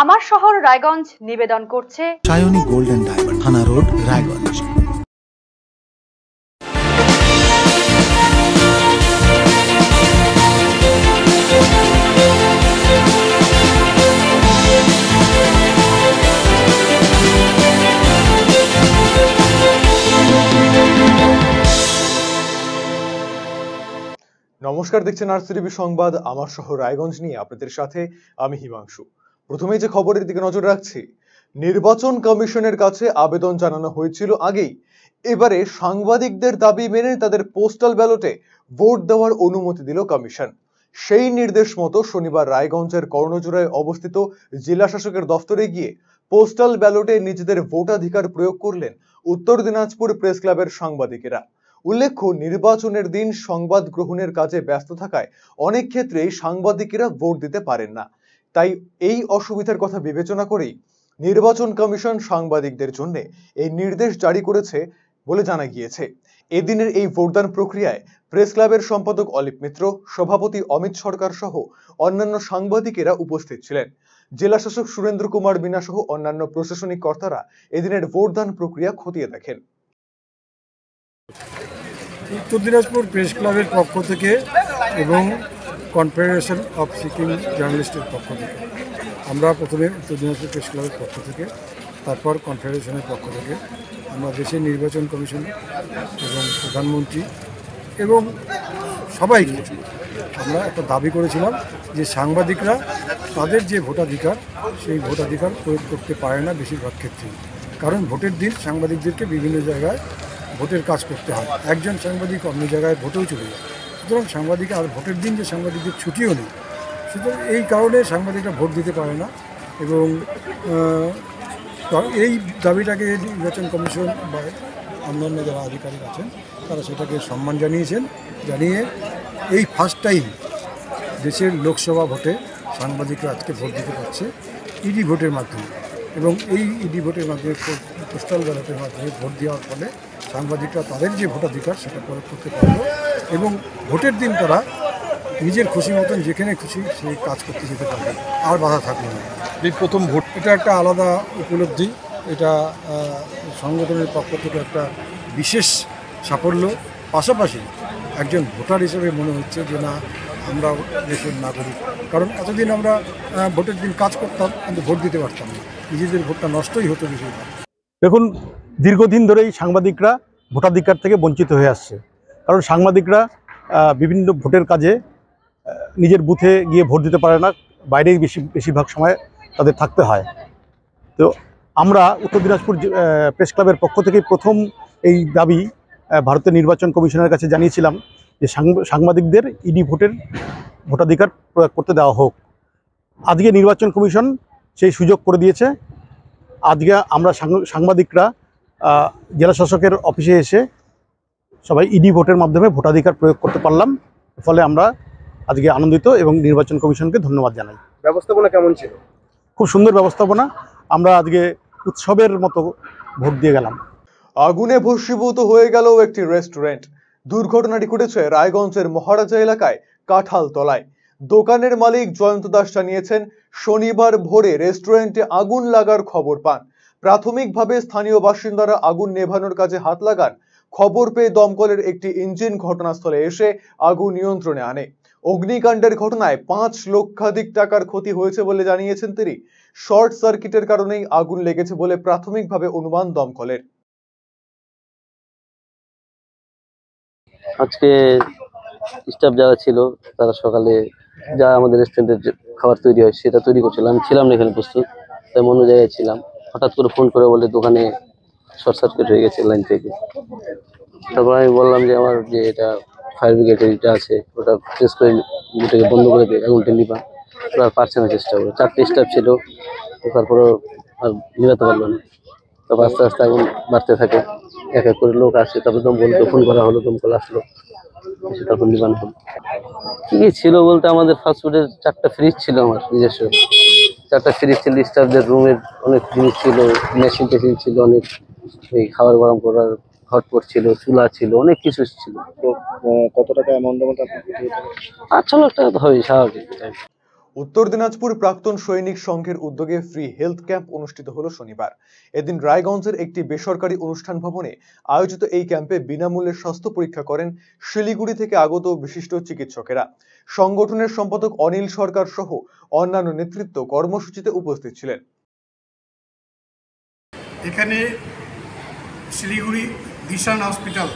আমার শহর রায়গঞ্জ নিবেদন করছে সায়নী গোল্ডেন ডায়মন্ড থানা রোড রায়গঞ্জ নমস্কার দেখছেন আর সংবাদ আমার শহর রায়গঞ্জ নিয়ে আপনাদের সাথে আমি হিমাংশু প্রথমেই যে খবরের দিকে নজর রাখছি নির্বাচন কমিশনের কাছে আবেদন জানানো হয়েছিল আগেই এবারে সাংবাদিকদের দাবি মেনে তাদের পোস্টাল ব্যালটে ভোট দেওয়ার অনুমতি দিল কমিশন সেই নির্দেশ মতো শনিবার রায়গঞ্জের কর্ণজোড়ায় অবস্থিত জেলা শাসকের দফতরে গিয়ে পোস্টাল ব্যালটে নিজেদের ভোটাধিকার প্রয়োগ করলেন উত্তর দিনাজপুর প্রেস ক্লাবের সাংবাদিকেরা উল্লেখ্য নির্বাচনের দিন সংবাদ গ্রহণের কাজে ব্যস্ত থাকায় অনেক ক্ষেত্রেই সাংবাদিকেরা ভোট দিতে পারেন না তাই এই অসুবিধার কথা বিবেচনা করেই নির্বাচন কমিশন সাংবাদিকদের জন্য এই নির্দেশ জারি করেছে বলে জানা গিয়েছে এদিনের এই ভোটদান প্রক্রিয়ায় প্রেস ক্লাবের সম্পাদক অলিপ মিত্র সভাপতি অমিত সরকার সহ অন্যান্য সাংবাদিকেরা উপস্থিত ছিলেন জেলা শাসক সুরেন্দ্র কুমার মিনা সহ অন্যান্য প্রশাসনিক কর্তারা এদিনের ভোটদান প্রক্রিয়া খতিয়ে দেখেন উত্তর দিনাজপুর প্রেস ক্লাবের পক্ষ থেকে এবং কনফেডারেশন অফ সিকিম জার্নালিস্টের পক্ষ থেকে আমরা প্রথমে উত্তর দিনাজপুর প্রেস ক্লাবের পক্ষ থেকে তারপর কনফেডারেশনের পক্ষ থেকে আমরা দেশের নির্বাচন কমিশন এবং প্রধানমন্ত্রী এবং সবাই আমরা একটা দাবি করেছিলাম যে সাংবাদিকরা তাদের যে ভোটাধিকার সেই ভোটাধিকার প্রয়োগ করতে পারে না বেশিরভাগ ক্ষেত্রেই কারণ ভোটের দিন সাংবাদিকদেরকে বিভিন্ন জায়গায় ভোটের কাজ করতে হয় একজন সাংবাদিক অন্য জায়গায় ভোটেও চলে যায় সুতরাং সাংবাদিক আর ভোটের দিন যে সাংবাদিকদের ছুটিও নেই সুতরাং এই কারণে সাংবাদিকরা ভোট দিতে পারে না এবং এই দাবিটাকে নির্বাচন কমিশন বা অন্যান্য যারা আধিকারিক আছেন তারা সেটাকে সম্মান জানিয়েছেন জানিয়ে এই ফার্স্ট টাইম দেশের লোকসভা ভোটে সাংবাদিকরা আজকে ভোট দিতে পারছে ইডি ভোটের মাধ্যমে এবং এই ইডি ভোটের মাধ্যমে পোস্টাল ব্যালটের মাধ্যমে ভোট দেওয়ার ফলে সাংবাদিকরা তাদের যে ভোটাধিকার সেটা প্রয়োগ করতে পারলো এবং ভোটের দিন তারা নিজের খুশি মতন যেখানে খুশি সেই কাজ করতে যেতে পারবে আর বাধা থাকবে না এই প্রথম ভোট এটা একটা আলাদা উপলব্ধি এটা সংগঠনের পক্ষ থেকে একটা বিশেষ সাফল্য পাশাপাশি একজন ভোটার হিসেবে মনে হচ্ছে যে না আমরা দেশের নাগরিক কারণ এতদিন আমরা ভোটের দিন কাজ করতাম কিন্তু ভোট দিতে পারতাম না নিজেদের ভোটটা নষ্টই হতো বেশিরভাগ দেখুন দীর্ঘদিন ধরেই সাংবাদিকরা ভোটাধিকার থেকে বঞ্চিত হয়ে আসছে কারণ সাংবাদিকরা বিভিন্ন ভোটের কাজে নিজের বুথে গিয়ে ভোট দিতে পারে না বাইরেই বেশি বেশিরভাগ সময় তাদের থাকতে হয় তো আমরা উত্তর দিনাজপুর প্রেস ক্লাবের পক্ষ থেকে প্রথম এই দাবি ভারতের নির্বাচন কমিশনের কাছে জানিয়েছিলাম যে সাংবাদিকদের ইডি ভোটের ভোটাধিকার প্রয়োগ করতে দেওয়া হোক আজকে নির্বাচন কমিশন সেই সুযোগ করে দিয়েছে আজকে আমরা সাংবাদিকরা জেলা শাসকের অফিসে এসে সবাই ইডি ভোটের মাধ্যমে ভোটাধিকার প্রয়োগ করতে পারলাম ফলে আমরা আজকে আনন্দিত এবং নির্বাচন কমিশনকে ধন্যবাদ জানাই ব্যবস্থাপনা কেমন ছিল খুব সুন্দর ব্যবস্থাপনা আমরা আজকে উৎসবের মতো ভোট দিয়ে গেলাম আগুনে ভস্মীভূত হয়ে গেল একটি রেস্টুরেন্ট দুর্ঘটনাটি ঘটেছে রায়গঞ্জের মহারাজা এলাকায় তলায় দোকানের মালিক জয়ন্ত দাস জানিয়েছেন শনিবার ভোরে রেস্টুরেন্টে আগুন লাগার খবর পান প্রাথমিকভাবে স্থানীয় বাসিন্দারা আগুন নেভানোর কাজে হাত লাগান খবর পেয়ে দমকলের একটি ইঞ্জিন ঘটনাস্থলে এসে আগুন নিয়ন্ত্রণে আনে অগ্নিকাণ্ডের ঘটনায় পাঁচ লক্ষাধিক টাকার ক্ষতি হয়েছে বলে জানিয়েছেন তিনি শর্ট সার্কিটের কারণেই আগুন লেগেছে বলে প্রাথমিকভাবে অনুমান দমকলের আজকে স্টাফ যারা ছিল তারা সকালে যা আমাদের রেস্টুরেন্টের খাবার তৈরি হয় সেটা তৈরি করছিলাম ছিলাম না এখানে প্রস্তুত তাই অন্য জায়গায় ছিলাম হঠাৎ করে ফোন করে বলে দোকানে শর্ট সার্কিট হয়ে গেছে লাইন থেকে তারপর আমি বললাম যে আমার যে এটা ফায়ার ব্রিগেডের এটা আছে ওটা চেস করে ওটাকে বন্ধ করে দিয়ে আগুনটা নিবা ওরা পারছে না চেষ্টা করে চারটে স্টাফ ছিল তারপরে আর নিবাতে পারলো না তারপর আস্তে আস্তে আগুন বাড়তে থাকে এক এক করে লোক আসে তারপরে দমকলকে ফোন করা হলো দমকল আসলো তখন কি ছিল বলতে আমাদের ফুডের চারটা ফ্রিজ ছিল আমার নিজস্ব চারটা ফ্রিজ ছিল স্টাফদের রুমের অনেক জিনিস ছিল মেশিন টেশিন ছিল অনেক এই খাবার গরম করার হটপট ছিল চুলা ছিল অনেক কিছু ছিল কত টাকা অ্যামাউন্ট আট ছ লাখ টাকা তো হবে স্বাভাবিক উত্তর দিনাজপুর প্রাক্তন সৈনিক সংঘের উদ্যোগে ফ্রি হেলথ ক্যাম্প অনুষ্ঠিত হল শনিবার এদিন রায়গঞ্জের একটি বেসরকারি অনুষ্ঠান ভবনে আয়োজিত এই ক্যাম্পে বিনামূল্যে স্বাস্থ্য পরীক্ষা করেন শিলিগুড়ি থেকে আগত বিশিষ্ট চিকিৎসকেরা সংগঠনের সম্পাদক অনিল সরকার সহ অন্যান্য নেতৃত্ব কর্মসূচিতে উপস্থিত ছিলেন এখানে শিলিগুড়ি দিশান হসপিটাল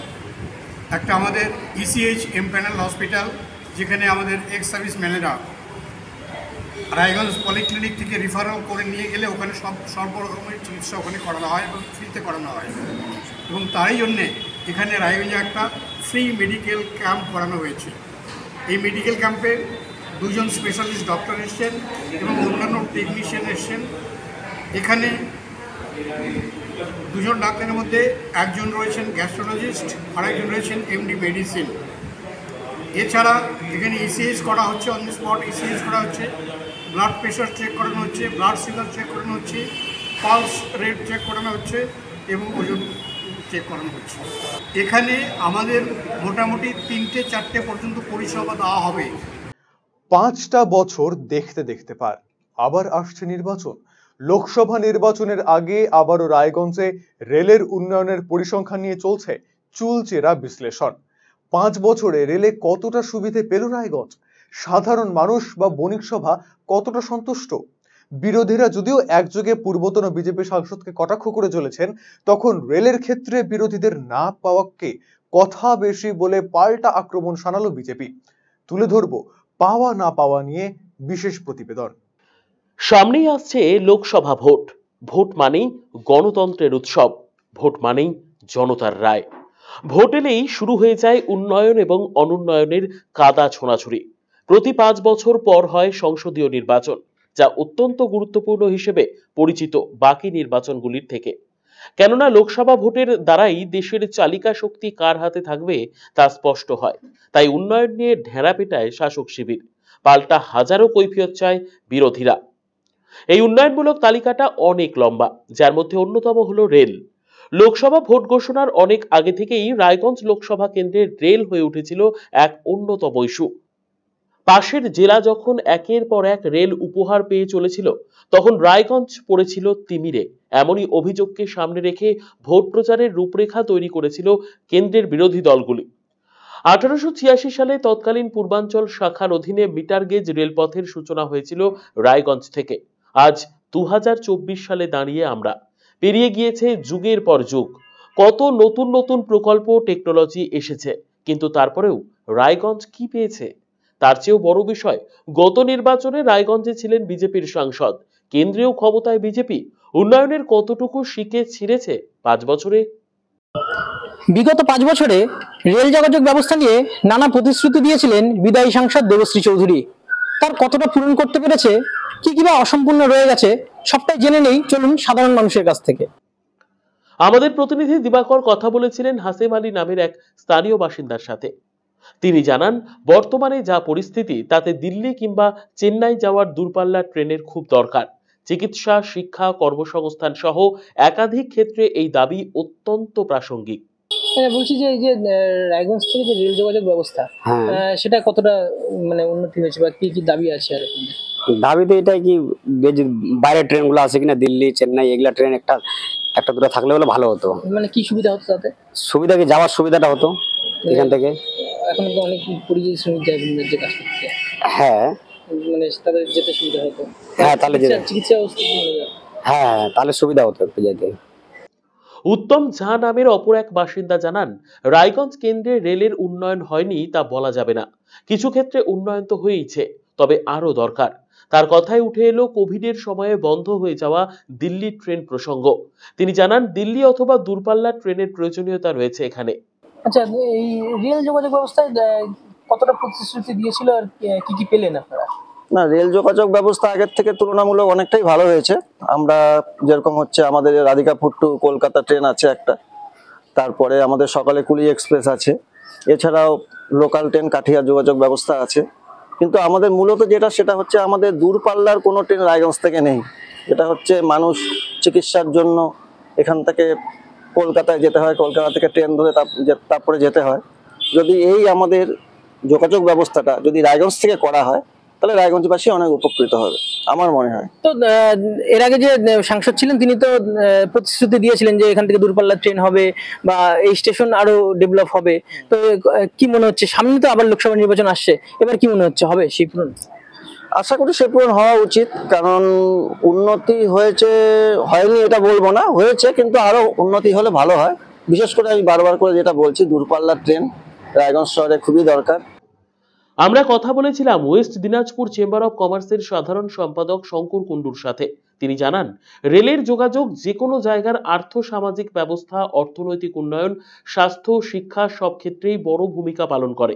একটা আমাদের ইসিএইচ এম প্যানেল হসপিটাল যেখানে আমাদের ex service manager Raiganj polyclinic থেকে রিফারাল করে নিয়ে গেলে ওখানে সব সর্বরকমের চিকিৎসা ওখানে করানো হয় এবং ফ্রিতে করানো হয় এবং তারই জন্যে এখানে রায়গঞ্জে একটা ফ্রি মেডিকেল ক্যাম্প করানো হয়েছে এই মেডিকেল ক্যাম্পে দুজন স্পেশালিস্ট ডক্টর এসছেন এবং অন্যান্য টেকনিশিয়ান এসছেন এখানে দুজন ডাক্তারের মধ্যে একজন রয়েছেন গ্যাস্ট্রোলজিস্ট আর একজন রয়েছেন এমডি মেডিসিন এছাড়া এখানে ইসিএস করা হচ্ছে অন স্পট ইসিএস করা হচ্ছে ব্লাড প্রেশার চেক করানো হচ্ছে ব্লাড সুগার চেক করানো হচ্ছে পালস রেট চেক করানো হচ্ছে এবং ওজন চেক করানো হচ্ছে এখানে আমাদের মোটামুটি তিনটে চারটে পর্যন্ত পরিষেবা দেওয়া হবে পাঁচটা বছর দেখতে দেখতে পার আবার আসছে নির্বাচন লোকসভা নির্বাচনের আগে আবারও রায়গঞ্জে রেলের উন্নয়নের পরিসংখ্যান নিয়ে চলছে চুলচেরা বিশ্লেষণ পাঁচ বছরে রেলে কতটা সুবিধে পেল রায়গঞ্জ সাধারণ মানুষ বা বণিক সভা কতটা সন্তুষ্ট বিরোধীরা যদিও একযোগে পূর্বতন বিজেপি সাংসদকে কটাক্ষ করে চলেছেন তখন রেলের ক্ষেত্রে বিরোধীদের না পাওয়াকে কথা বেশি বলে পাল্টা আক্রমণ শানালো বিজেপি তুলে ধরব পাওয়া না পাওয়া নিয়ে বিশেষ প্রতিবেদন সামনেই আসছে লোকসভা ভোট ভোট মানেই গণতন্ত্রের উৎসব ভোট মানেই জনতার রায় ভোট এলেই শুরু হয়ে যায় উন্নয়ন এবং অনুন্নয়নের কাদা ছোঁড়াছুড়ি প্রতি পাঁচ বছর পর হয় সংসদীয় নির্বাচন যা অত্যন্ত গুরুত্বপূর্ণ হিসেবে পরিচিত বাকি নির্বাচনগুলির থেকে কেননা লোকসভা ভোটের দ্বারাই দেশের চালিকা শক্তি কার হাতে থাকবে তা স্পষ্ট হয় তাই উন্নয়ন নিয়ে ঢেরা পেটায় শাসক শিবির পাল্টা হাজারো কৈফিয়ত চায় বিরোধীরা এই উন্নয়নমূলক তালিকাটা অনেক লম্বা যার মধ্যে অন্যতম হলো রেল লোকসভা ভোট ঘোষণার অনেক আগে থেকেই রায়গঞ্জ লোকসভা কেন্দ্রের রেল হয়ে উঠেছিল এক অন্যতম ইস্যু পাশের জেলা যখন একের পর এক রেল উপহার পেয়ে চলেছিল তখন রায়গঞ্জ পড়েছিল তিমিরে এমনই অভিযোগকে সামনে রেখে ভোট প্রচারের রূপরেখা তৈরি করেছিল কেন্দ্রের বিরোধী দলগুলি আঠারোশো ছিয়াশি সালে তৎকালীন পূর্বাঞ্চল শাখার অধীনে মিটার গেজ রেলপথের সূচনা হয়েছিল রায়গঞ্জ থেকে আজ দু সালে দাঁড়িয়ে আমরা পেরিয়ে গিয়েছে যুগের পর যুগ কত নতুন নতুন প্রকল্প টেকনোলজি এসেছে কিন্তু তারপরেও রায়গঞ্জ কি পেয়েছে তার চেয়েও বড় বিষয় গত নির্বাচনে রায়গঞ্জে ছিলেন বিজেপির সাংসদ কেন্দ্রীয় ক্ষমতায় বিজেপি উন্নয়নের কতটুকু শিখে ছিঁড়েছে পাঁচ বছরে বিগত পাঁচ বছরে রেল যোগাযোগ ব্যবস্থা নিয়ে নানা প্রতিশ্রুতি দিয়েছিলেন বিদায়ী সাংসদ দেবশ্রী চৌধুরী তার কতটা পূরণ করতে পেরেছে কি কিবা অসম্পূর্ণ রয়ে গেছে সবটাই জেনে নেই চলুন সাধারণ মানুষের কাছ থেকে আমাদের প্রতিনিধি দিবাকর কথা বলেছিলেন হাসেম আলী নামের এক স্থানীয় বাসিন্দার সাথে তিনি জানান বর্তমানে যা পরিস্থিতি তাতে দিল্লি কিংবা চেন্নাই যাওয়ার দূরপাল্লার ট্রেনের খুব দরকার চিকিৎসা শিক্ষা কর্মসংস্থান সহ একাধিক ক্ষেত্রে এই দাবি অত্যন্ত প্রাসঙ্গিক হ্যাঁ, বলছি যে এই যে রায়গঞ্জ থেকে যে রেল যোগাযোগ ব্যবস্থা হ্যাঁ। সেটা কতটা মানে উন্নতি হয়েছে বা কি কি দাবি আছে আর দাবি তো এটাই কি বাইরের ট্রেনগুলো আছে কিনা দিল্লি চেন্নাই এগুলা ট্রেন একটা একটা দুটো থাকলে হলে ভালো হতো মানে কি সুবিধা হতো তাতে সুবিধা কি যাওয়ার সুবিধাটা হতো এখান থেকে এখন তো অনেক পরিযায়ী শ্রমিক যায় যে কাজ করতে হ্যাঁ মানে তাদের যেতে সুবিধা হতো হ্যাঁ তাহলে চিকিৎসা ব্যবস্থা হ্যাঁ, হ্যাঁ তাহলে সুবিধা হতো একটু যেতে উত্তম ঝা নামের অপর এক বাসিন্দা জানান রায়গঞ্জ কেন্দ্রে রেলের উন্নয়ন হয়নি তা বলা যাবে না কিছু ক্ষেত্রে উন্নয়ন তো হয়েইছে তবে আরও দরকার তার কথায় উঠে এলো কোভিডের সময়ে বন্ধ হয়ে যাওয়া দিল্লি ট্রেন প্রসঙ্গ তিনি জানান দিল্লি অথবা দূরপাল্লার ট্রেনের প্রয়োজনীয়তা রয়েছে এখানে আচ্ছা এই রেল যোগাযোগ ব্যবস্থায় কতটা প্রতিশ্রুতি দিয়েছিল আর কি কি পেলেন আপনারা না রেল যোগাযোগ ব্যবস্থা আগের থেকে তুলনামূলক অনেকটাই ভালো হয়েছে আমরা যেরকম হচ্ছে আমাদের রাধিকাপুর টু কলকাতা ট্রেন আছে একটা তারপরে আমাদের সকালে কুলি এক্সপ্রেস আছে এছাড়াও লোকাল ট্রেন কাঠিয়া যোগাযোগ ব্যবস্থা আছে কিন্তু আমাদের মূলত যেটা সেটা হচ্ছে আমাদের দূরপাল্লার কোনো ট্রেন রায়গঞ্জ থেকে নেই এটা হচ্ছে মানুষ চিকিৎসার জন্য এখান থেকে কলকাতায় যেতে হয় কলকাতা থেকে ট্রেন ধরে তারপরে যেতে হয় যদি এই আমাদের যোগাযোগ ব্যবস্থাটা যদি রায়গঞ্জ থেকে করা হয় তাহলে রায়গঞ্জবাসী অনেক উপকৃত হবে আমার মনে হয় তো এর আগে যে সাংসদ ছিলেন তিনি তো প্রতিশ্রুতি দিয়েছিলেন যে এখান থেকে দূরপাল্লার ট্রেন হবে বা এই স্টেশন আরো ডেভেলপ হবে তো কি মনে হচ্ছে সামনে তো আবার লোকসভা নির্বাচন আসছে এবার কি মনে হচ্ছে হবে সেই পূরণ আশা করি সে পূরণ হওয়া উচিত কারণ উন্নতি হয়েছে হয়নি এটা বলবো না হয়েছে কিন্তু আরো উন্নতি হলে ভালো হয় বিশেষ করে আমি বারবার করে যেটা বলছি দূরপাল্লার ট্রেন রায়গঞ্জ শহরে খুবই দরকার আমরা কথা বলেছিলাম ওয়েস্ট দিনাজপুর চেম্বার অব কমার্সের সাধারণ সম্পাদক শঙ্কর কুণ্ডুর সাথে তিনি জানান রেলের যোগাযোগ যে কোনো জায়গার আর্থ সামাজিক ব্যবস্থা অর্থনৈতিক উন্নয়ন স্বাস্থ্য শিক্ষা সব ক্ষেত্রেই বড় ভূমিকা পালন করে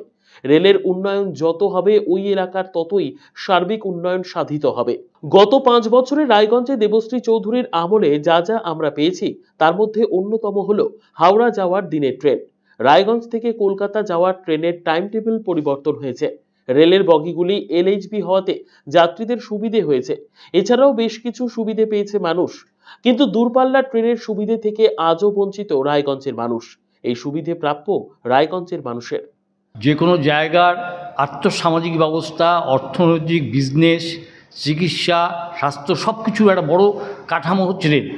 রেলের উন্নয়ন যত হবে ওই এলাকার ততই সার্বিক উন্নয়ন সাধিত হবে গত পাঁচ বছরে রায়গঞ্জে দেবশ্রী চৌধুরীর আমলে যা যা আমরা পেয়েছি তার মধ্যে অন্যতম হল হাওড়া যাওয়ার দিনের ট্রেন রায়গঞ্জ থেকে কলকাতা যাওয়ার ট্রেনের টাইম টেবিল পরিবর্তন হয়েছে রেলের বগিগুলি এলএইচবি হওয়াতে যাত্রীদের সুবিধে হয়েছে এছাড়াও বেশ কিছু সুবিধে পেয়েছে মানুষ কিন্তু দূরপাল্লার ট্রেনের সুবিধে থেকে আজও বঞ্চিত রায়গঞ্জের মানুষ এই সুবিধে প্রাপ্য রায়গঞ্জের মানুষের যে কোনো জায়গার আর্থসামাজিক ব্যবস্থা অর্থনৈতিক বিজনেস চিকিৎসা স্বাস্থ্য সব কিছু একটা বড় কাঠামো হচ্ছে রেল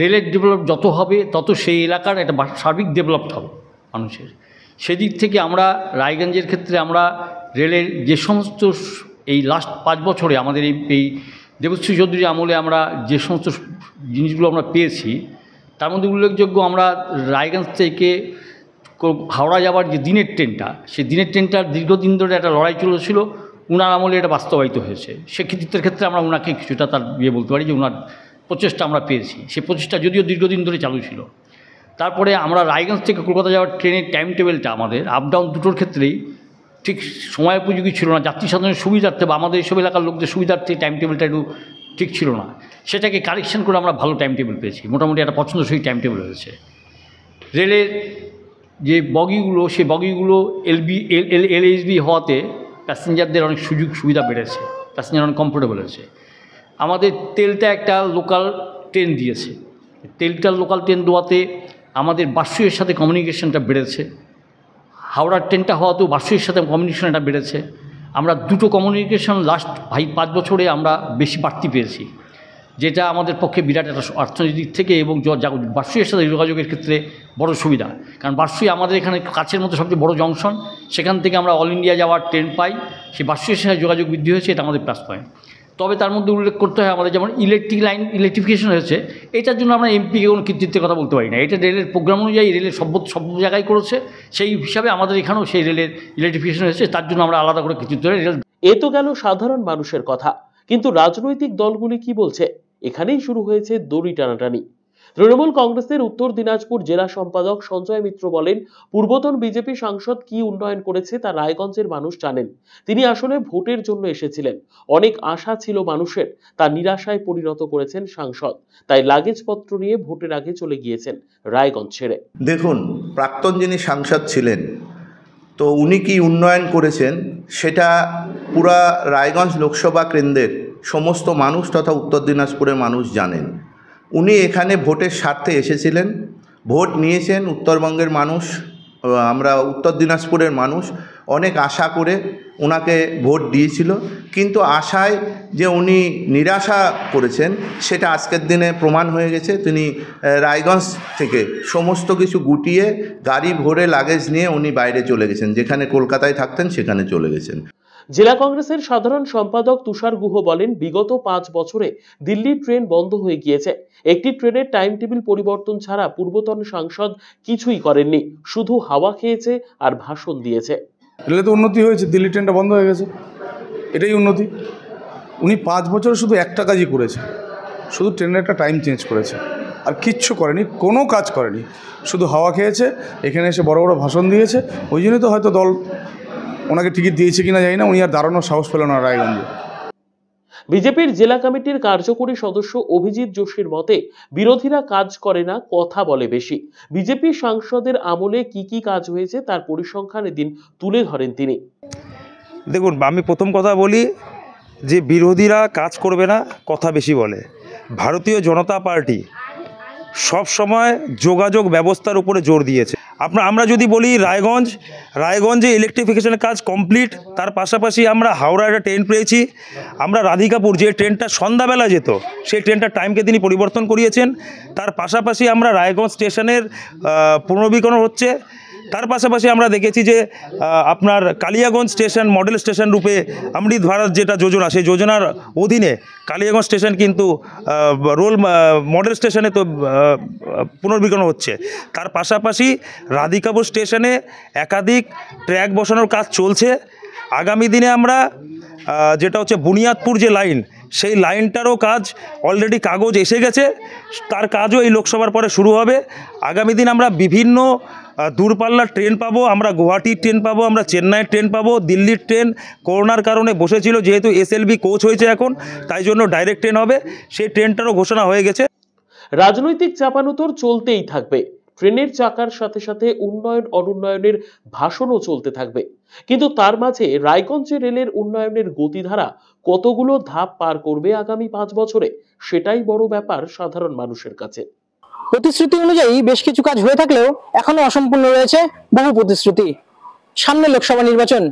রেলের ডেভেলপ যত হবে তত সেই এলাকার একটা সার্বিক ডেভেলপ হবে মানুষের সেদিক থেকে আমরা রায়গঞ্জের ক্ষেত্রে আমরা রেলের যে সমস্ত এই লাস্ট পাঁচ বছরে আমাদের এই এই দেবশ্রী চৌধুরী আমলে আমরা যে সমস্ত জিনিসগুলো আমরা পেয়েছি তার মধ্যে উল্লেখযোগ্য আমরা রায়গঞ্জ থেকে হাওড়া যাওয়ার যে দিনের ট্রেনটা সেই দিনের ট্রেনটার দীর্ঘদিন ধরে একটা লড়াই চলেছিল উনার আমলে এটা বাস্তবায়িত হয়েছে সে কৃতিত্বের ক্ষেত্রে আমরা ওনাকে কিছুটা তার ইয়ে বলতে পারি যে ওনার প্রচেষ্টা আমরা পেয়েছি সে প্রচেষ্টা যদিও দীর্ঘদিন ধরে চালু ছিল তারপরে আমরা রায়গঞ্জ থেকে কলকাতা যাওয়ার ট্রেনের টাইম টেবিলটা আমাদের আপ ডাউন দুটোর ক্ষেত্রেই ঠিক সময় উপযোগী ছিল না যাত্রী সাধারণের সুবিধার্থে বা আমাদের এইসব এলাকার লোকদের সুবিধার্থে টাইম টেবিলটা একটু ঠিক ছিল না সেটাকে কারেকশন করে আমরা ভালো টাইম টেবিল পেয়েছি মোটামুটি একটা পছন্দসই টাইম টেবিল হয়েছে রেলের যে বগিগুলো সেই বগিগুলো এলবি এল এল বি হওয়াতে প্যাসেঞ্জারদের অনেক সুযোগ সুবিধা বেড়েছে প্যাসেঞ্জার অনেক কমফোর্টেবল হয়েছে আমাদের তেলটা একটা লোকাল ট্রেন দিয়েছে তেলটা লোকাল ট্রেন দেওয়াতে আমাদের বার্ষিকের সাথে কমিউনিকেশনটা বেড়েছে হাওড়ার ট্রেনটা হওয়াতেও বার্ষিকের সাথে কমিউনিকেশনটা বেড়েছে আমরা দুটো কমিউনিকেশন লাস্ট ভাই পাঁচ বছরে আমরা বেশি বাড়তি পেয়েছি যেটা আমাদের পক্ষে বিরাট একটা অর্থনৈতিক থেকে এবং বার্ষিকের সাথে যোগাযোগের ক্ষেত্রে বড় সুবিধা কারণ বার্ষিক আমাদের এখানে কাছের মধ্যে সবচেয়ে বড় জংশন সেখান থেকে আমরা অল ইন্ডিয়া যাওয়ার ট্রেন পাই সেই বার্ষিকের সাথে যোগাযোগ বৃদ্ধি হয়েছে এটা আমাদের প্লাস পয়েন্ট তবে তার মধ্যে উল্লেখ করতে হয় আমাদের যেমন ইলেকট্রিক লাইন ইলেকট্রিফিকেশন হয়েছে এটার জন্য আমরা এমপিকে কোনো কৃতিত্বের কথা বলতে পারি না এটা রেলের প্রোগ্রাম অনুযায়ী রেলের সব সব জায়গায় করেছে সেই হিসাবে আমাদের এখানেও সেই রেলের ইলেকট্রিফিকেশন হয়েছে তার জন্য আমরা আলাদা করে কৃতিত্ব রেল এ তো গেল সাধারণ মানুষের কথা কিন্তু রাজনৈতিক দলগুলি কি বলছে এখানেই শুরু হয়েছে দড়ি টানাটানি তৃণমূল কংগ্রেসের উত্তর দিনাজপুর জেলা সম্পাদক সঞ্জয় মিত্র বলেন পূর্বতন বিজেপি সাংসদ কি উন্নয়ন করেছে তা রায়গঞ্জের মানুষ জানেন তিনি আসলে ভোটের জন্য এসেছিলেন অনেক আশা ছিল মানুষের তা নিরাশায় পরিণত করেছেন সাংসদ তাই লাগেজপত্র নিয়ে ভোটের আগে চলে গিয়েছেন রায়গঞ্জ ছেড়ে দেখুন প্রাক্তন যিনি সাংসদ ছিলেন তো উনি কি উন্নয়ন করেছেন সেটা পুরা রায়গঞ্জ লোকসভা কেন্দ্রের সমস্ত মানুষ তথা উত্তর দিনাজপুরের মানুষ জানেন উনি এখানে ভোটের স্বার্থে এসেছিলেন ভোট নিয়েছেন উত্তরবঙ্গের মানুষ আমরা উত্তর দিনাজপুরের মানুষ অনেক আশা করে ওনাকে ভোট দিয়েছিল কিন্তু আশায় যে উনি নিরাশা করেছেন সেটা আজকের দিনে প্রমাণ হয়ে গেছে তিনি রায়গঞ্জ থেকে সমস্ত কিছু গুটিয়ে গাড়ি ভরে লাগেজ নিয়ে উনি বাইরে চলে গেছেন যেখানে কলকাতায় থাকতেন সেখানে চলে গেছেন জেলা কংগ্রেসের সাধারণ সম্পাদক তুষার গুহ বলেন বিগত পাঁচ বছরে দিল্লির ট্রেন বন্ধ হয়ে গিয়েছে একটি ট্রেনের টাইম টেবিল পরিবর্তন ছাড়া পূর্বতন সাংসদ কিছুই করেননি শুধু হাওয়া খেয়েছে আর ভাষণ দিয়েছে রেলে তো উন্নতি হয়েছে দিল্লি ট্রেনটা বন্ধ হয়ে গেছে এটাই উন্নতি উনি পাঁচ বছরে শুধু একটা কাজই করেছে শুধু ট্রেনের একটা টাইম চেঞ্জ করেছে আর কিচ্ছু করেনি কোনো কাজ করেনি শুধু হাওয়া খেয়েছে এখানে এসে বড় বড় ভাষণ দিয়েছে ওই জন্যই তো হয়তো দল ওনাকে টিকিট দিয়েছে কিনা জানি না উনি আর দাঁড়ানোর সাহস পেল না রায়গঞ্জে বিজেপির জেলা কমিটির কার্যকরী সদস্য অভিজিৎ যোশীর মতে বিরোধীরা কাজ করে না কথা বলে বেশি বিজেপি সাংসদের আমলে কি কি কাজ হয়েছে তার পরিসংখ্যান এদিন তুলে ধরেন তিনি দেখুন আমি প্রথম কথা বলি যে বিরোধীরা কাজ করবে না কথা বেশি বলে ভারতীয় জনতা পার্টি সব সময় যোগাযোগ ব্যবস্থার উপরে জোর দিয়েছে আপনার আমরা যদি বলি রায়গঞ্জ রায়গঞ্জে ইলেকট্রিফিকেশনের কাজ কমপ্লিট তার পাশাপাশি আমরা হাওড়া একটা ট্রেন পেয়েছি আমরা রাধিকাপুর যে ট্রেনটা সন্ধ্যাবেলা যেত সেই ট্রেনটার টাইমকে তিনি পরিবর্তন করিয়েছেন তার পাশাপাশি আমরা রায়গঞ্জ স্টেশনের পুনর্বীকরণ হচ্ছে তার পাশাপাশি আমরা দেখেছি যে আপনার কালিয়াগঞ্জ স্টেশন মডেল স্টেশন রূপে অমৃত ভারত যেটা যোজনা সেই যোজনার অধীনে কালিয়াগঞ্জ স্টেশন কিন্তু রোল মডেল স্টেশনে তো পুনর্বিকরণ হচ্ছে তার পাশাপাশি রাধিকাপুর স্টেশনে একাধিক ট্র্যাক বসানোর কাজ চলছে আগামী দিনে আমরা যেটা হচ্ছে বুনিয়াদপুর যে লাইন সেই লাইনটারও কাজ অলরেডি কাগজ এসে গেছে তার কাজও এই লোকসভার পরে শুরু হবে আগামী দিন আমরা বিভিন্ন দূরপাল্লার ট্রেন পাবো আমরা গুয়াহাটির ট্রেন পাবো আমরা চেন্নাইয়ের ট্রেন পাবো দিল্লির ট্রেন করোনার কারণে বসেছিল যেহেতু এসএলবি কোচ হয়েছে এখন তাই জন্য ডাইরেক্ট ট্রেন হবে সেই ট্রেনটারও ঘোষণা হয়ে গেছে রাজনৈতিক চাপানোতর চলতেই থাকবে ট্রেনের চাকার সাথে সাথে উন্নয়ন অনুন্নয়নের ভাষণও চলতে থাকবে কিন্তু তার মাঝে রায়গঞ্জে রেলের উন্নয়নের গতিধারা কতগুলো ধাপ পার করবে আগামী পাঁচ বছরে সেটাই বড় ব্যাপার সাধারণ মানুষের কাছে প্রতিশ্রুতি অনুযায়ী বেশ কিছু কাজ হয়ে থাকলেও এখনো অসম্পূর্ণ রয়েছে বহু প্রতিশ্রুতি সামনে লোকসভা নির্বাচন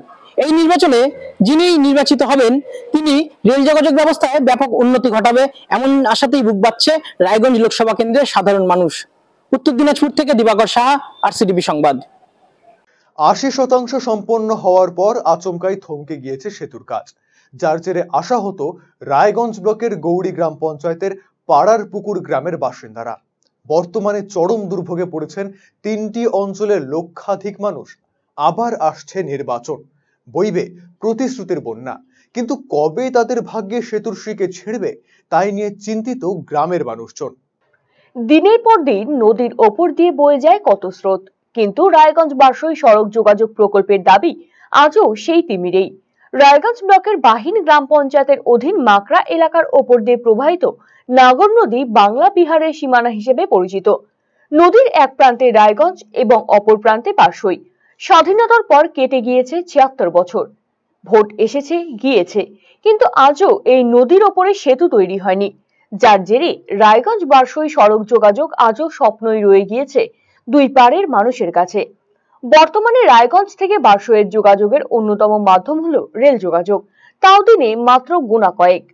এই নির্বাচনে যিনি নির্বাচিত হবেন তিনি রেল যোগাযোগ ব্যবস্থায় ব্যাপক উন্নতি ঘটাবে এমন আশাতেই বুক বাচ্ছে রায়গঞ্জ লোকসভা কেন্দ্রের সাধারণ মানুষ উত্তর দিনাজপুর থেকে দিবাকর সাহা আরসিটিভি সংবাদ আশি শতাংশ সম্পন্ন হওয়ার পর আচমকাই থমকে গিয়েছে সেতুর কাজ যার জেরে আশা হতো রায়গঞ্জ ব্লকের গৌরী গ্রাম পঞ্চায়েতের পাড়ার পুকুর গ্রামের বাসিন্দারা বর্তমানে চরম দুর্ভোগে পড়েছেন তিনটি অঞ্চলের লক্ষাধিক মানুষ আবার আসছে নির্বাচন বইবে প্রতিশ্রুতির বন্যা কিন্তু কবে তাদের ভাগ্যে সেতুর শ্রীকে ছিঁড়বে তাই নিয়ে চিন্তিত গ্রামের মানুষজন দিনের পর দিন নদীর ওপর দিয়ে বয়ে যায় কত স্রোত কিন্তু রায়গঞ্জ বাসই সড়ক যোগাযোগ প্রকল্পের দাবি আজও সেই তিমিরেই রায়গঞ্জ ব্লকের বাহিন গ্রাম পঞ্চায়েতের অধীন মাকড়া এলাকার ওপর দিয়ে প্রবাহিত নাগর নদী বাংলা বিহারের সীমানা হিসেবে পরিচিত নদীর এক প্রান্তে রায়গঞ্জ এবং অপর প্রান্তে পার্শ্বই স্বাধীনতার পর কেটে গিয়েছে ছিয়াত্তর বছর ভোট এসেছে গিয়েছে কিন্তু আজও এই নদীর ওপরে সেতু তৈরি হয়নি যার জেরে রায়গঞ্জ বার্ষই সড়ক যোগাযোগ আজও স্বপ্নই রয়ে গিয়েছে দুই পারের মানুষের কাছে বর্তমানে রায়গঞ্জ থেকে বার্ষয়ের যোগাযোগের অন্যতম মাধ্যম হল রেল যোগাযোগ তাও দিনে মাত্র গুণা কয়েক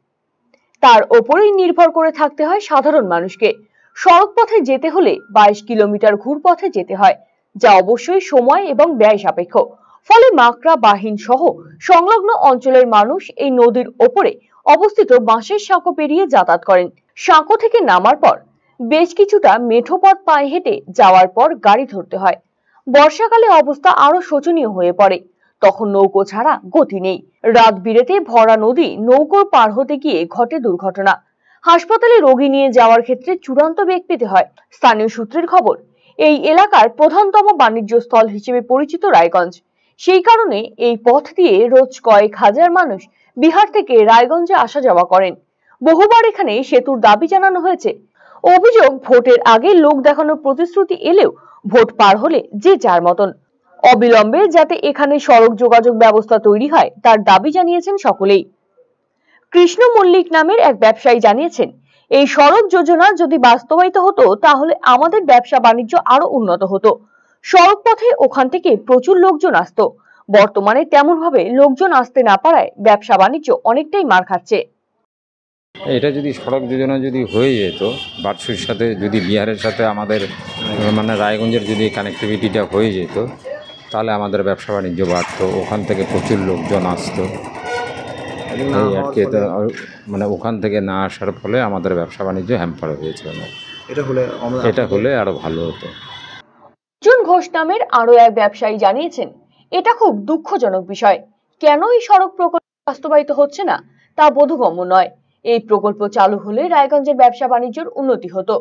তার ওপরেই নির্ভর করে থাকতে হয় সাধারণ মানুষকে সড়ক পথে যেতে হলে বাইশ কিলোমিটার ঘুর পথে যেতে হয় যা অবশ্যই সময় এবং ব্যয় সাপেক্ষ ফলে মাকড়া বাহিন সহ সংলগ্ন অঞ্চলের মানুষ এই নদীর ওপরে অবস্থিত বাঁশের সাঁকো পেরিয়ে যাতায়াত করেন সাঁকো থেকে নামার পর বেশ কিছুটা মেঠো পথ পায়ে হেঁটে যাওয়ার পর গাড়ি ধরতে হয় বর্ষাকালে অবস্থা আরো শোচনীয় হয়ে পড়ে তখন নৌকো ছাড়া গতি নেই রাত বিরেতে ভরা নদী নৌকোর পার হতে গিয়ে ঘটে দুর্ঘটনা হাসপাতালে রোগী নিয়ে যাওয়ার ক্ষেত্রে চূড়ান্ত বেগ পেতে হয় স্থানীয় সূত্রের খবর এই এলাকার প্রধানতম বাণিজ্য স্থল হিসেবে পরিচিত রায়গঞ্জ সেই কারণে এই পথ দিয়ে রোজ কয়েক হাজার মানুষ বিহার থেকে রায়গঞ্জে আসা যাওয়া করেন বহুবার এখানে সেতুর দাবি জানানো হয়েছে অভিযোগ ভোটের আগে লোক দেখানোর প্রতিশ্রুতি এলেও ভোট পার হলে যে যার মতন অবিলম্বে যাতে এখানে সড়ক যোগাযোগ ব্যবস্থা তৈরি হয় তার দাবি জানিয়েছেন সকলেই কৃষ্ণ মল্লিক নামের এক ব্যবসায়ী জানিয়েছেন এই সড়ক যোজনা যদি বাস্তবায়িত হতো তাহলে আমাদের ব্যবসা বাণিজ্য আরো উন্নত হতো সড়ক পথে ওখান থেকে প্রচুর লোকজন আসতো বর্তমানে তেমন ভাবে লোকজন আসতে না পারায় ব্যবসা বাণিজ্য অনেকটাই মার খাচ্ছে এটা যদি সড়ক যোজনা যদি হয়ে যেত বাটসুর সাথে যদি বিহারের সাথে আমাদের মানে রায়গঞ্জের যদি কানেক্টিভিটিটা হয়ে যেত তাহলে আমাদের ব্যবসা বাণিজ্য বাড়তো ওখান থেকে প্রচুর লোকজন আসতো এই আর কি মানে ওখান থেকে না আসার ফলে আমাদের ব্যবসা বাণিজ্য হ্যাম্পার হয়েছিল এটা হলে এটা হলে আরো ভালো হতো জুন ঘোষ নামের আরো এক ব্যবসায়ী জানিয়েছেন এটা খুব দুঃখজনক বিষয় কেন এই সড়ক প্রকল্প বাস্তবায়িত হচ্ছে না তা বোধগম্য নয় এই প্রকল্প চালু হলে রায়গঞ্জের ব্যবসা বাণিজ্যের উন্নতি হতো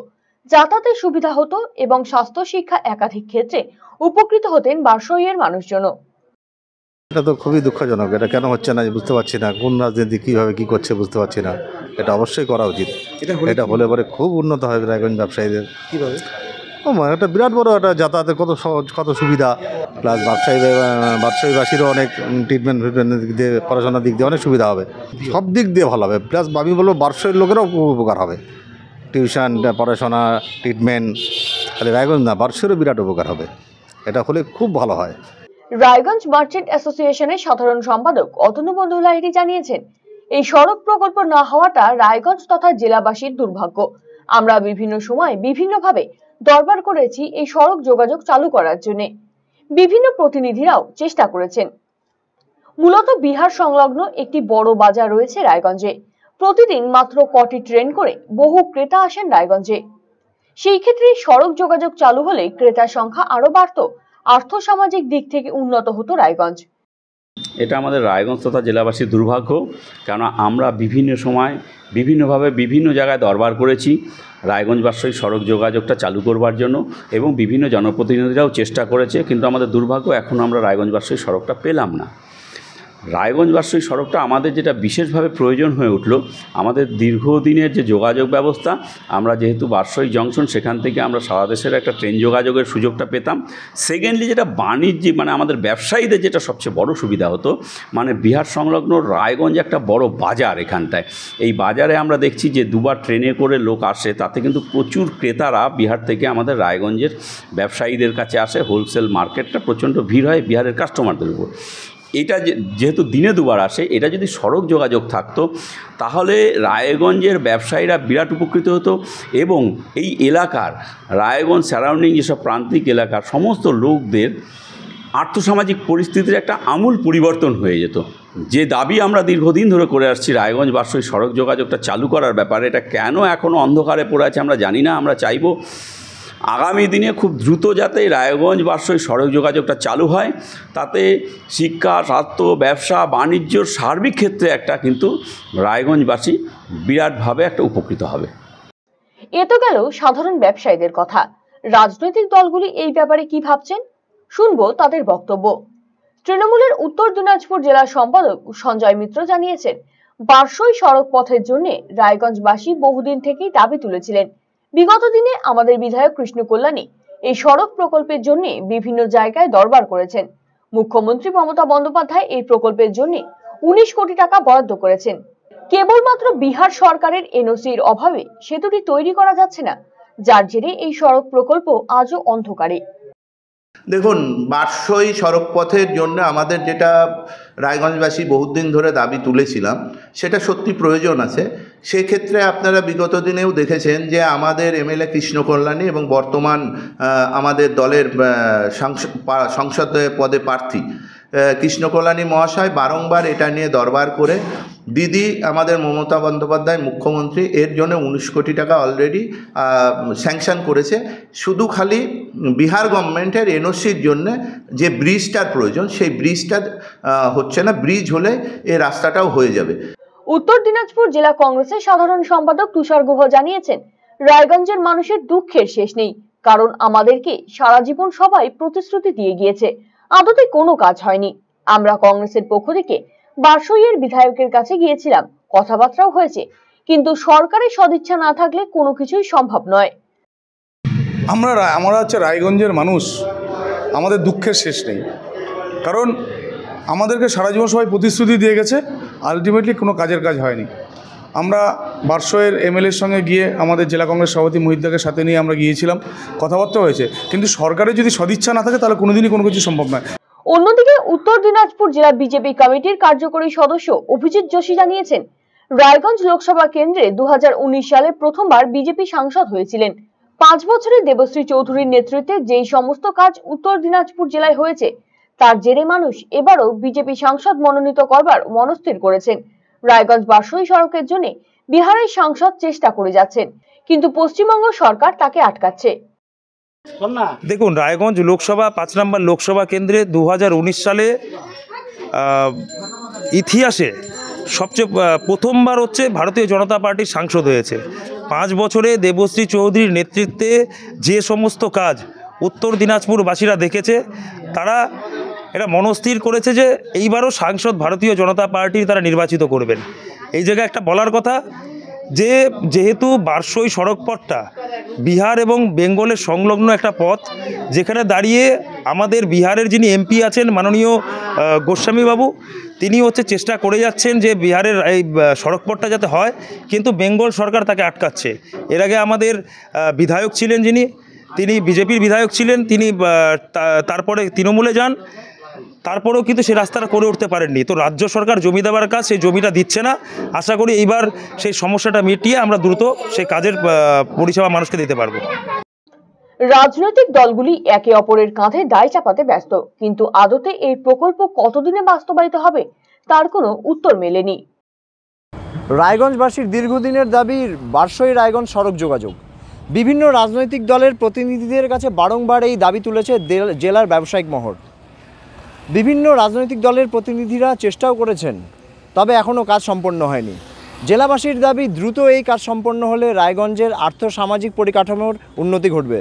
যাতায়াতের সুবিধা হতো এবং স্বাস্থ্য শিক্ষা একাধিক ক্ষেত্রে উপকৃত হতেন বারসইয়ের মানুষজনও এটা তো খুবই দুঃখজনক এটা কেন হচ্ছে না বুঝতে পারছি না কোন রাজনীতি কীভাবে কী করছে বুঝতে পারছি না এটা অবশ্যই করা উচিত এটা হলে পরে খুব উন্নত হবে রায়গঞ্জ ব্যবসায়ীদের কীভাবে একটা বিরাট বড় একটা যাতায়াতের কত সহজ কত সুবিধা প্লাস ব্যবসায়ী ব্যবসায়ীবাসীরও অনেক ট্রিটমেন্ট ফিটমেন্ট দিক দিয়ে পড়াশোনার দিক দিয়ে অনেক সুবিধা হবে সব দিক দিয়ে ভালো হবে প্লাস আমি বলবো ব্যবসায়ীর লোকেরও উপকার হবে টিউশন পড়াশোনা ট্রিটমেন্ট তাহলে রায়গঞ্জ না বার্ষেরও বিরাট উপকার হবে এটা হলে খুব ভালো হয় রায়গঞ্জ মার্চেন্ট অ্যাসোসিয়েশনের সাধারণ সম্পাদক অতনুবন্ধু লাহিড়ি জানিয়েছেন এই সড়ক প্রকল্প না হওয়াটা রায়গঞ্জ তথা জেলাবাসীর দুর্ভাগ্য আমরা বিভিন্ন সময় বিভিন্নভাবে দরবার করেছি এই সড়ক যোগাযোগ চালু করার জন্য বিভিন্ন প্রতিনিধিরাও চেষ্টা করেছেন মূলত বিহার সংলগ্ন একটি বড় বাজার রয়েছে রায়গঞ্জে প্রতিদিন মাত্র কটি ট্রেন করে বহু ক্রেতা আসেন রায়গঞ্জে সেই ক্ষেত্রে সড়ক যোগাযোগ চালু হলে ক্রেতার সংখ্যা আরও বাড়ত আর্থসামাজিক দিক থেকে উন্নত হতো রায়গঞ্জ এটা আমাদের রায়গঞ্জ তথা জেলাবাসীর দুর্ভাগ্য কেননা আমরা বিভিন্ন সময় বিভিন্নভাবে বিভিন্ন জায়গায় দরবার করেছি রায়গঞ্জবাসী সড়ক যোগাযোগটা চালু করবার জন্য এবং বিভিন্ন জনপ্রতিনিধিরাও চেষ্টা করেছে কিন্তু আমাদের দুর্ভাগ্য এখন আমরা রায়গঞ্জবাসী সড়কটা পেলাম না রায়গঞ্জ বাসই সড়কটা আমাদের যেটা বিশেষভাবে প্রয়োজন হয়ে উঠল আমাদের দীর্ঘদিনের যে যোগাযোগ ব্যবস্থা আমরা যেহেতু বার্ষই জংশন সেখান থেকে আমরা সারা দেশের একটা ট্রেন যোগাযোগের সুযোগটা পেতাম সেকেন্ডলি যেটা বাণিজ্যিক মানে আমাদের ব্যবসায়ীদের যেটা সবচেয়ে বড় সুবিধা হতো মানে বিহার সংলগ্ন রায়গঞ্জ একটা বড় বাজার এখানটায় এই বাজারে আমরা দেখছি যে দুবার ট্রেনে করে লোক আসে তাতে কিন্তু প্রচুর ক্রেতারা বিহার থেকে আমাদের রায়গঞ্জের ব্যবসায়ীদের কাছে আসে হোলসেল মার্কেটটা প্রচণ্ড ভিড় হয় বিহারের কাস্টমারদের উপর এটা যেহেতু দিনে দুবার আসে এটা যদি সড়ক যোগাযোগ থাকতো তাহলে রায়গঞ্জের ব্যবসায়ীরা বিরাট উপকৃত হতো এবং এই এলাকার রায়গঞ্জ সারাউন্ডিং যেসব প্রান্তিক এলাকার সমস্ত লোকদের আর্থসামাজিক পরিস্থিতির একটা আমূল পরিবর্তন হয়ে যেত যে দাবি আমরা দীর্ঘদিন ধরে করে আসছি রায়গঞ্জ বাসী সড়ক যোগাযোগটা চালু করার ব্যাপারে এটা কেন এখনও অন্ধকারে পড়ে আছে আমরা জানি না আমরা চাইব আগামী দিনে খুব দ্রুত যাতে রায়গঞ্জ বাসই সড়ক যোগাযোগটা চালু হয় তাতে শিক্ষা স্বাস্থ্য ব্যবসা বাণিজ্য সার্বিক ক্ষেত্রে একটা কিন্তু রায়গঞ্জবাসী বিরাটভাবে একটা উপকৃত হবে এ তো গেল সাধারণ ব্যবসায়ীদের কথা রাজনৈতিক দলগুলি এই ব্যাপারে কি ভাবছেন শুনব তাদের বক্তব্য তৃণমূলের উত্তর দিনাজপুর জেলা সম্পাদক সঞ্জয় মিত্র জানিয়েছেন বার্ষই সড়ক পথের জন্য রায়গঞ্জবাসী বহুদিন থেকেই দাবি তুলেছিলেন বিগত দিনে আমাদের বিধায়ক কৃষ্ণ কল্যাণী এই সড়ক প্রকল্পের জন্য বিভিন্ন জায়গায় দরবার করেছেন মুখ্যমন্ত্রী মমতা বন্দ্যোপাধ্যায় এই প্রকল্পের জন্য উনিশ কোটি টাকা বরাদ্দ করেছেন কেবলমাত্র বিহার সরকারের এনওসির অভাবে সেতুটি তৈরি করা যাচ্ছে না যার জেরে এই সড়ক প্রকল্প আজও অন্ধকারে দেখুন বারসই সড়কপথের জন্য আমাদের যেটা রায়গঞ্জবাসী বহুদিন ধরে দাবি তুলেছিলাম সেটা সত্যি প্রয়োজন আছে সেক্ষেত্রে আপনারা বিগত দিনেও দেখেছেন যে আমাদের এমএলএ কৃষ্ণ কল্যাণী এবং বর্তমান আমাদের দলের সংসদ পদে প্রার্থী কৃষ্ণকল্যাণী মহাশয় বারংবার এটা নিয়ে দরবার করে দিদি আমাদের মমতা বন্দ্যোপাধ্যায় মুখ্যমন্ত্রী এর জন্য উনিশ কোটি টাকা অলরেডি স্যাংশন করেছে শুধু খালি বিহার গভর্নমেন্টের এনওসির জন্য যে ব্রিজটার প্রয়োজন সেই ব্রিজটা হচ্ছে না ব্রিজ হলে এ রাস্তাটাও হয়ে যাবে উত্তর দিনাজপুর জেলা কংগ্রেসের সাধারণ সম্পাদক তুষার গুহ জানিয়েছেন রায়গঞ্জের মানুষের দুঃখের শেষ নেই কারণ আমাদেরকে সারা জীবন সবাই প্রতিশ্রুতি দিয়ে গিয়েছে আদতে কোনো কাজ হয়নি আমরা কংগ্রেসের পক্ষ থেকে বাসইয়ের বিধায়কের কাছে গিয়েছিলাম কথাবার্তাও হয়েছে কিন্তু সরকারের সদিচ্ছা না থাকলে কোনো কিছুই সম্ভব নয় আমরা আমরা হচ্ছে রায়গঞ্জের মানুষ আমাদের দুঃখের শেষ নেই কারণ আমাদেরকে সারা জীবন সবাই প্রতিশ্রুতি দিয়ে গেছে আলটিমেটলি কোনো কাজের কাজ হয়নি আমরা বারশোয়ের এমএলএর সঙ্গে গিয়ে আমাদের জেলা কংগ্রেস সভাপতি মহিদাকে সাথে নিয়ে আমরা গিয়েছিলাম কথাবার্তা হয়েছে কিন্তু সরকারের যদি সদিচ্ছা না থাকে তাহলে কোনোদিনই কোনো কিছু সম্ভব নয় অন্যদিকে উত্তর দিনাজপুর জেলা বিজেপি কমিটির কার্যকরী সদস্য অভিজিৎ যোশী জানিয়েছেন রায়গঞ্জ লোকসভা কেন্দ্রে দু সালে প্রথমবার বিজেপি সাংসদ হয়েছিলেন পাঁচ বছরে দেবশ্রী চৌধুরীর নেতৃত্বে যেই সমস্ত কাজ উত্তর দিনাজপুর জেলায় হয়েছে তার জেরে মানুষ এবারও বিজেপি সাংসদ মনোনীত করবার মনস্থির করেছেন রায়গঞ্জ বাসই সড়কের জন্য বিহারের সাংসদ চেষ্টা করে যাচ্ছেন কিন্তু পশ্চিমবঙ্গ সরকার তাকে আটকাচ্ছে দেখুন রায়গঞ্জ লোকসভা পাঁচ নম্বর লোকসভা কেন্দ্রে দু সালে ইতিহাসে সবচেয়ে প্রথমবার হচ্ছে ভারতীয় জনতা পার্টির সাংসদ হয়েছে পাঁচ বছরে দেবশ্রী চৌধুরীর নেতৃত্বে যে সমস্ত কাজ উত্তর দিনাজপুরবাসীরা দেখেছে তারা এটা মনস্থির করেছে যে এইবারও সাংসদ ভারতীয় জনতা পার্টি তারা নির্বাচিত করবেন এই জায়গায় একটা বলার কথা যে যেহেতু বারসই সড়ক পথটা বিহার এবং বেঙ্গলের সংলগ্ন একটা পথ যেখানে দাঁড়িয়ে আমাদের বিহারের যিনি এমপি আছেন মাননীয় গোস্বামীবাবু তিনি হচ্ছে চেষ্টা করে যাচ্ছেন যে বিহারের এই সড়ক পথটা যাতে হয় কিন্তু বেঙ্গল সরকার তাকে আটকাচ্ছে এর আগে আমাদের বিধায়ক ছিলেন যিনি তিনি বিজেপির বিধায়ক ছিলেন তিনি তারপরে তৃণমূলে যান তারপরেও কিন্তু সেই রাস্তাটা করে উঠতে পারেননি তো রাজ্য সরকার জমি দেওয়ার কাজ সেই জমিটা দিচ্ছে না আশা করি এইবার সেই সমস্যাটা মিটিয়ে আমরা দ্রুত সেই কাজের পরিষেবা মানুষকে দিতে পারবো রাজনৈতিক দলগুলি একে অপরের কাঁধে দায় চাপাতে ব্যস্ত কিন্তু আদতে এই প্রকল্প কতদিনে বাস্তবায়িত হবে তার কোনো উত্তর মেলেনি রায়গঞ্জবাসীর দীর্ঘদিনের দাবি বার্ষই রায়গঞ্জ সড়ক যোগাযোগ বিভিন্ন রাজনৈতিক দলের প্রতিনিধিদের কাছে বারংবার এই দাবি তুলেছে জেলার ব্যবসায়িক মহর বিভিন্ন রাজনৈতিক দলের প্রতিনিধিরা চেষ্টাও করেছেন তবে এখনও কাজ সম্পন্ন হয়নি জেলাবাসীর দাবি দ্রুত এই কাজ সম্পন্ন হলে রায়গঞ্জের আর্থসামাজিক পরিকাঠামোর উন্নতি ঘটবে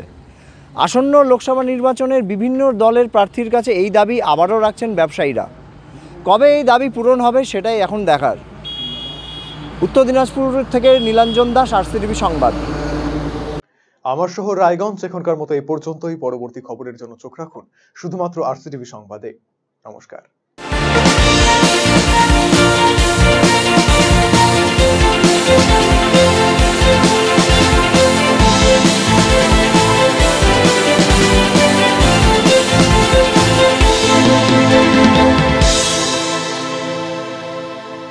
আসন্ন লোকসভা নির্বাচনের বিভিন্ন দলের প্রার্থীর কাছে এই দাবি আবারও রাখছেন ব্যবসায়ীরা কবে এই দাবি পূরণ হবে সেটাই এখন দেখার উত্তর দিনাজপুর থেকে নীলাঞ্জন দাস আরসিটিভি সংবাদ আমার শহর রায়গঞ্জ এখনকার মতো এ পর্যন্তই পরবর্তী খবরের জন্য চোখ রাখুন শুধুমাত্র আরসিটিভি সংবাদে Namaskar